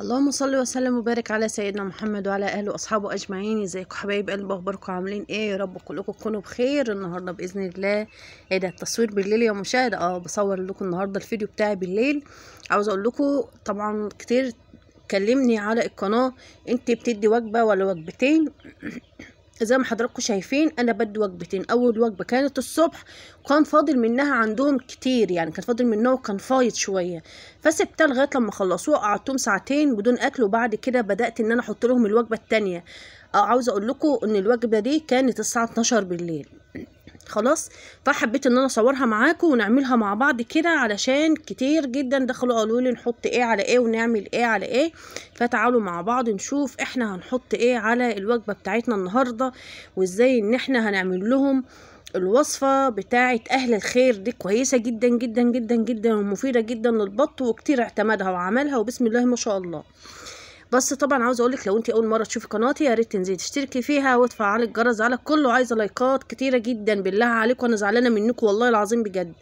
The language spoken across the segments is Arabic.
اللهم صل وسلم وبارك على سيدنا محمد وعلى اهله واصحابه اجمعين ازيكم حبايب قلب اخباركم عاملين ايه يا رب كلكم تكونوا بخير النهارده باذن الله ايه ده التصوير بالليل يا مشاهد اه بصور لكم النهارده الفيديو بتاعي بالليل عاوز اقول لكم طبعا كتير كلمني على القناه انت بتدي وجبه ولا وجبتين زي ما حضراتكم شايفين انا بدي وجبتين اول وجبه كانت الصبح وكان فاضل منها عندهم كتير يعني كان فاضل منها وكان فايض شويه فسبتها لغايه لما خلصوها قعدتهم ساعتين بدون اكل وبعد كده بدات ان انا احط لهم الوجبه التانية عاوزه اقول لكم ان الوجبه دي كانت الساعه 12 بالليل خلاص فحبيت ان انا اصورها معاكم ونعملها مع بعض كده علشان كتير جدا دخلوا قالوا لي نحط ايه على ايه ونعمل ايه على ايه فتعالوا مع بعض نشوف احنا هنحط ايه على الوجبه بتاعتنا النهارده وازاي ان احنا هنعمل لهم الوصفة بتاعة أهل الخير دي كويسة جدا جدا جدا جدا ومفيدة جدا للبط وكتير اعتمدها وعملها وبسم الله ما شاء الله بس طبعا عاوز اقولك لو انت اول مره تشوفي قناتي يا ريت تنزلي تشتركي فيها وتفعلي الجرس على كله عايزة لايكات كتيره جدا بالله عليكم انا زعلانه منكم والله العظيم بجد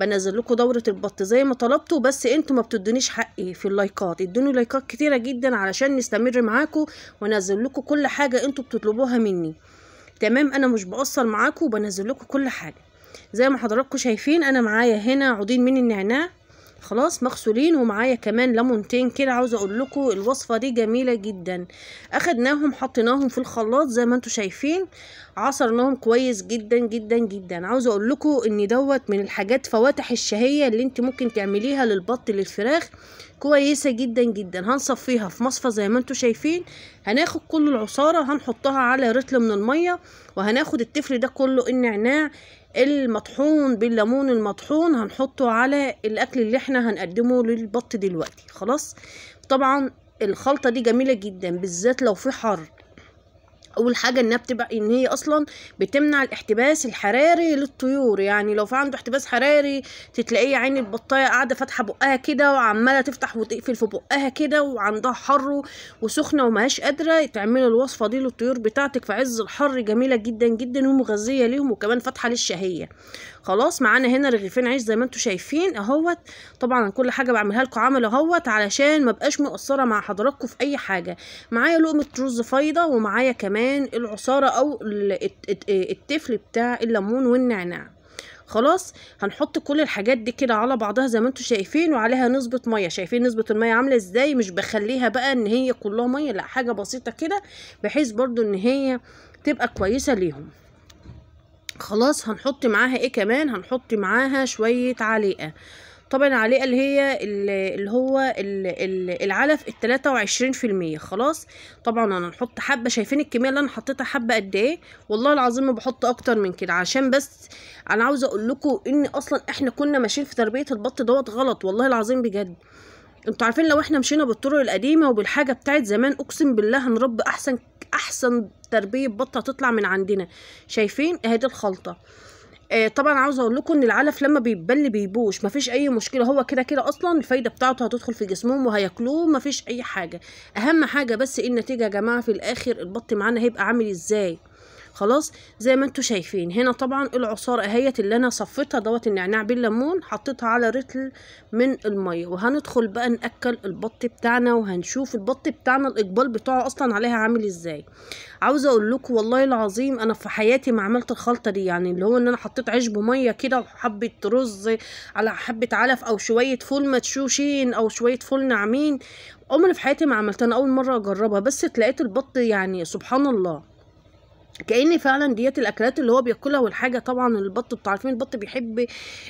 بنزل لكم دوره البط زي ما طلبتوا بس انتوا ما بتدونيش حقي في اللايكات ادوني لايكات كتيره جدا علشان نستمر معاكم ونزل لكم كل حاجه انتوا بتطلبوها مني تمام انا مش بقصر معاكم وبنزل لكم كل حاجه زي ما حضراتكم شايفين انا معايا هنا عودين من النعناع خلاص مغسولين ومعايا كمان ليمونتين كده عاوزه اقول لكم الوصفه دي جميله جدا اخدناهم حطيناهم في الخلاط زي ما انتم شايفين عصرناهم كويس جدا جدا جدا عاوزه اقول لكم ان دوت من الحاجات فواتح الشهيه اللي انت ممكن تعمليها للبط للفراخ كويسه جدا جدا هنصفيها في مصفى زي ما انتم شايفين هناخد كل العصاره هنحطها على رتل من الميه وهناخد التفل ده كله النعناع المطحون بالليمون المطحون هنحطه على الاكل اللي احنا هنقدمه للبط دلوقتي خلاص طبعا الخلطة دي جميلة جدا بالذات لو في حر اول حاجه انها بتبقى ان هي اصلا بتمنع الاحتباس الحراري للطيور يعني لو في عنده احتباس حراري تتلاقيه عين البطايه قاعده فاتحه بقها كده وعماله تفتح وتقفل في بقها كده وعندها حر وسخنه ومهاش قادره تعملي الوصفه دي للطيور بتاعتك في عز الحر جميله جدا جدا ومغذيه ليهم وكمان فاتحه للشهيه خلاص معانا هنا رغيفين عيش زي ما انتم شايفين اهوت طبعا كل حاجه بعملها لكم عمل اهوت علشان ما بقاش مقصره مع حضراتكم في اي حاجه معايا لقمه رز فايضه ومعايا كمان كمان العصارة او التفل بتاع الليمون والنعناع خلاص هنحط كل الحاجات دي كده على بعضها زي ما انتم شايفين وعليها نسبه ميه شايفين نسبه الميه عامله ازاي مش بخليها بقى ان هي كلها ميه لا حاجه بسيطه كده بحيث برضو ان هي تبقى كويسه ليهم خلاص هنحط معاها ايه كمان هنحط معاها شويه عليقه طبعا عليه اللي هي اللي هو العلف التلاتة وعشرين في المية خلاص طبعا انا هنحط حبة شايفين الكمية اللي انا حطيتها حبة قد ايه والله العظيم ما بحط اكتر من كده عشان بس انا عاوزة اقول لكم ان اصلا احنا كنا ماشيين في تربية البط دوت غلط والله العظيم بجد انتوا عارفين لو احنا مشينا بالطرق القديمه وبالحاجه بتاعت زمان اقسم بالله هنربي احسن احسن تربيه بطه تطلع من عندنا شايفين اهي إيه دي الخلطه آه طبعا عاوزه اقول لكم ان العلف لما بيتبل بيبوش مفيش اي مشكله هو كده كده اصلا الفايده بتاعته هتدخل في جسمهم وهياكلوه مفيش اي حاجه اهم حاجه بس ايه النتيجه يا جماعه في الاخر البط معانا هيبقى عامل ازاي خلاص زي ما انتوا شايفين هنا طبعا العصاره اهيت اللي انا صفيتها دوت النعناع بالليمون حطيتها على رتل من الميه وهندخل بقى ناكل البط بتاعنا وهنشوف البط بتاعنا الاقبال بتاعه اصلا عليها عامل ازاي عاوزه اقول لكم والله العظيم انا في حياتي ما عملت الخلطه دي يعني اللي هو ان انا حطيت عيش بميه كده وحبه رز على حبه علف او شويه فول متشوشين او شويه فول ناعمين عمري في حياتي ما عملتها انا اول مره اجربها بس تلاقيت البط يعني سبحان الله كأن فعلا ديت الأكلات اللي هو بياكلها والحاجة طبعا البط انتوا عارفين البط بيحب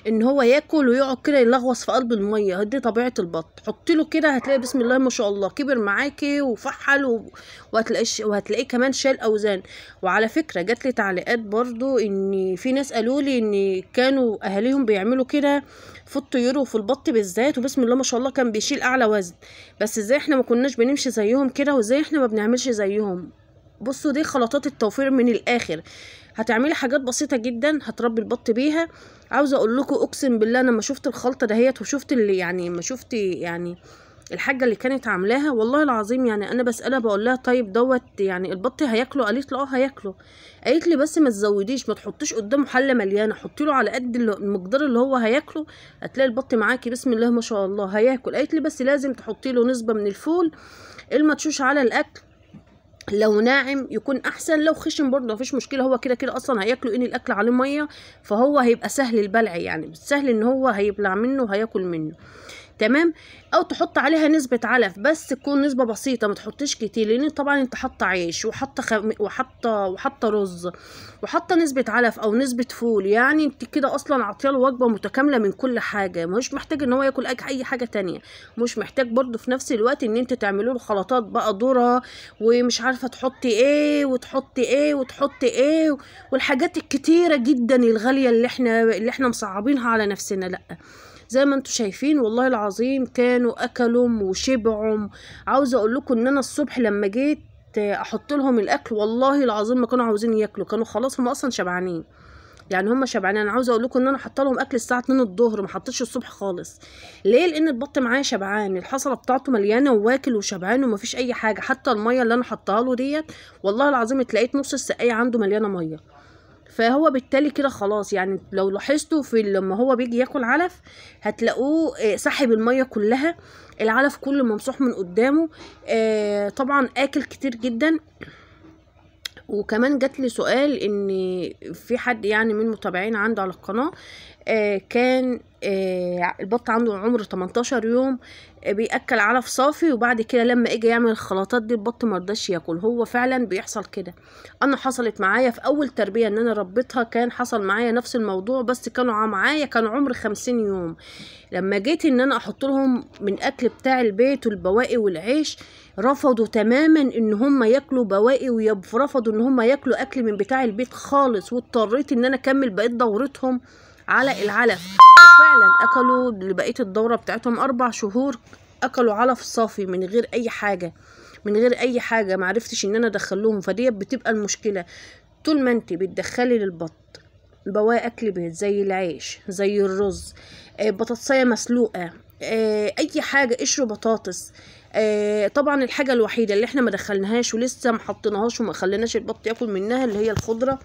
ان هو ياكل ويقعد كده يلغوص في قلب المية دي طبيعة البط حط له كده هتلاقي بسم الله ما شاء الله كبر معاكي وفحل و... وهتلاقيه وهتلاقي كمان شال أوزان وعلى فكرة جات لي تعليقات برضو ان في ناس قالوا لي ان كانوا أهاليهم بيعملوا كده في الطيور وفي البط بالذات وبسم الله ما شاء الله كان بيشيل أعلى وزن بس ازاي احنا ما كناش بنمشي زيهم كده وازاي احنا ما بنعملش زيهم بصوا دي خلطات التوفير من الاخر هتعملي حاجات بسيطه جدا هتربي البط بيها عاوزه اقول لكم اقسم بالله انا ما شفت الخلطه دهيت وشفت اللي يعني ما شفت يعني الحاجه اللي كانت عاملاها والله العظيم يعني انا بسالها بقول لها طيب دوت يعني البط هياكله قالت له اه هياكله قالت لي بس ما تزوديش ما تحطيش قدامه حله مليانه حطي له على قد المقدار اللي هو هياكله هتلاقي البط معاكي بسم الله ما شاء الله هياكل قالت لي بس لازم تحطي له نسبه من الفول المطشوش على الاكل لو ناعم يكون احسن لو خشن برضه مفيش مشكله هو كده كده اصلا هياكله إيه؟ ان الاكل عليه ميه فهو هيبقى سهل البلع يعني سهل ان هو هيبلع منه وهياكل منه تمام او تحط عليها نسبه علف بس تكون نسبه بسيطه ما تحطيش كتير لان طبعا انت حاطه عيش وحاطه خم... وحاطه وحاطه رز وحاطه نسبه علف او نسبه فول يعني انت كده اصلا له وجبه متكامله من كل حاجه مش محتاج ان هو ياكل اي حاجه تانية مش محتاج برده في نفس الوقت ان انت تعملي له خلطات بقى ذره ومش عارفه تحطي ايه وتحطي ايه وتحطي ايه والحاجات الكتيره جدا الغاليه اللي احنا اللي احنا مصعبينها على نفسنا لا زي ما انتم شايفين والله العظيم كانوا اكلهم وشبعهم عاوزه اقول لكم ان انا الصبح لما جيت احط لهم الاكل والله العظيم ما كانوا عاوزين ياكلوا كانوا خلاص هم اصلا شبعانين يعني هم شبعانين انا عاوزه اقول لكم ان انا حاطه لهم اكل الساعه 2 الظهر ما حطيتش الصبح خالص ليه لان البط معايا شبعان الحصله بتاعته مليانه وواكل وشبعان ومفيش اي حاجه حتى الميه اللي انا حطاها له ديت والله العظيم اتلاقيت نص السقايه عنده مليانه ميه فهو بالتالي كده خلاص يعني لو لاحظتوا في لما هو بيجي ياكل علف هتلاقوه آه، سحب الميه كلها العلف كله ممسوح من قدامه آه، طبعا اكل كتير جدا وكمان جات لي سؤال ان في حد يعني من متابعين عنده على القناه آه، كان آه، البط عنده عمر 18 يوم آه، بيأكل علف صافي وبعد كده لما اجي يعمل الخلطات دي البط مرضاش ياكل هو فعلا بيحصل كده انا حصلت معايا في اول تربية ان انا ربيتها كان حصل معايا نفس الموضوع بس كانوا معايا كان عمر 50 يوم لما جيت ان انا احط لهم من اكل بتاع البيت والبواقي والعيش رفضوا تماما ان هم ياكلوا بواقي ورفضوا ان هم ياكلوا اكل من بتاع البيت خالص واضطريت ان انا اكمل بقيت دورتهم على العلف فعلا اكلوا لبقيه الدوره بتاعتهم اربع شهور اكلوا علف صافي من غير اي حاجه من غير اي حاجه معرفتش ان انا ادخلهم فدي بتبقى المشكله طول ما انت بتدخلي للبط بواقي اكل بيت زي العيش زي الرز آه، بطاطسيه مسلوقه آه، اي حاجه قشر بطاطس آه، طبعا الحاجه الوحيده اللي احنا ما دخلناهاش ولسه ما حطيناهاش وما خليناش البط ياكل منها اللي هي الخضره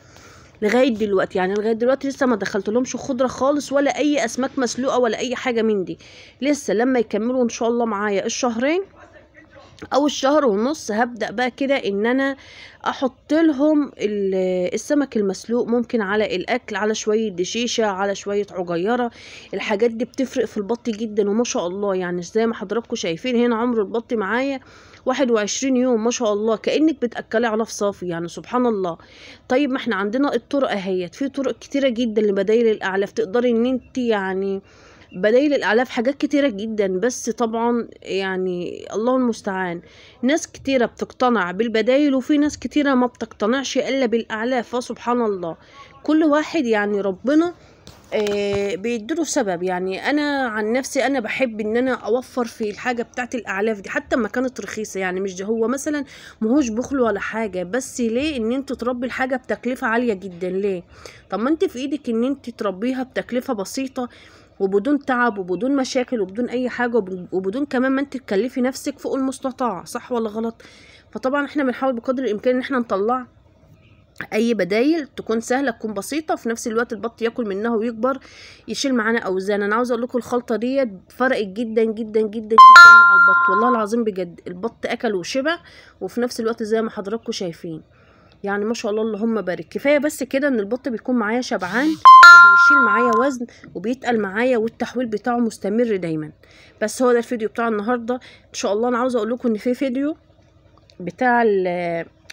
لغايه دلوقتي يعني لغايه دلوقتي لسه ما دخلت لهمش خضره خالص ولا اي اسماك مسلوقه ولا اي حاجه من دي لسه لما يكملوا ان شاء الله معايا الشهرين او الشهر ونص هبدا بقى كده ان انا احط لهم السمك المسلوق ممكن على الاكل على شويه دشيشه على شويه عجيره الحاجات دي بتفرق في البط جدا وما شاء الله يعني زي ما حضراتكم شايفين هنا عمر البط معايا 21 يوم ما شاء الله كانك بتاكلي علف صافي يعني سبحان الله طيب ما احنا عندنا الطرق اهيت في طرق كتيره جدا لبدايل الاعلاف تقدري ان انت يعني بدايل الاعلاف حاجات كتيره جدا بس طبعا يعني الله المستعان ناس كتيره بتقتنع بالبدايل وفي ناس كتيره ما بتقتنعش الا بالاعلاف فسبحان الله كل واحد يعني ربنا آه، بيدوا سبب يعني انا عن نفسي انا بحب ان انا اوفر في الحاجه بتاعت الاعلاف دي حتى ما كانت رخيصه يعني مش ده هو مثلا مهوش بخل ولا حاجه بس ليه ان انت تربي الحاجه بتكلفه عاليه جدا ليه طب ما انت في ايدك ان انت تربيها بتكلفه بسيطه وبدون تعب وبدون مشاكل وبدون اي حاجه وبدون كمان ما انت تكلفي نفسك فوق المستطاع صح ولا غلط فطبعا احنا بنحاول بقدر الامكان ان احنا نطلع اي بدايل تكون سهله تكون بسيطه وفي نفس الوقت البط ياكل منها ويكبر يشيل معانا اوزان انا عاوزه اقول لكم الخلطه ديت فرقت جدا جدا جدا جدا مع البط والله العظيم بجد البط اكل وشبع وفي نفس الوقت زي ما حضراتكم شايفين يعني ما شاء الله اللهم بارك كفايه بس كده ان البط بيكون معايا شبعان وبيشيل معايا وزن وبيتقل معايا والتحويل بتاعه مستمر دايما بس هو ده الفيديو بتاع النهارده ان شاء الله انا عاوزه اقول لكم ان في فيديو بتاع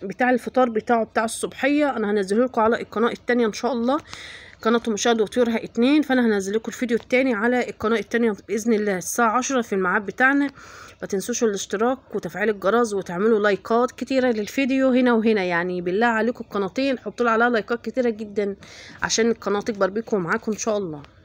بتاع الفطار بتاعه بتاع الصبحيه انا هنزله لكم على القناه الثانيه ان شاء الله قناه مشاهده وطيورها اتنين فانا هنزل لكم الفيديو الثاني على القناه الثانيه باذن الله الساعه عشرة في الميعاد بتاعنا ما تنسوش الاشتراك وتفعيل الجرس وتعملوا لايكات كتيره للفيديو هنا وهنا يعني بالله عليكم القناتين حطوا عليها لايكات كتيره جدا عشان القناه تكبر بيكم ومعاكم ان شاء الله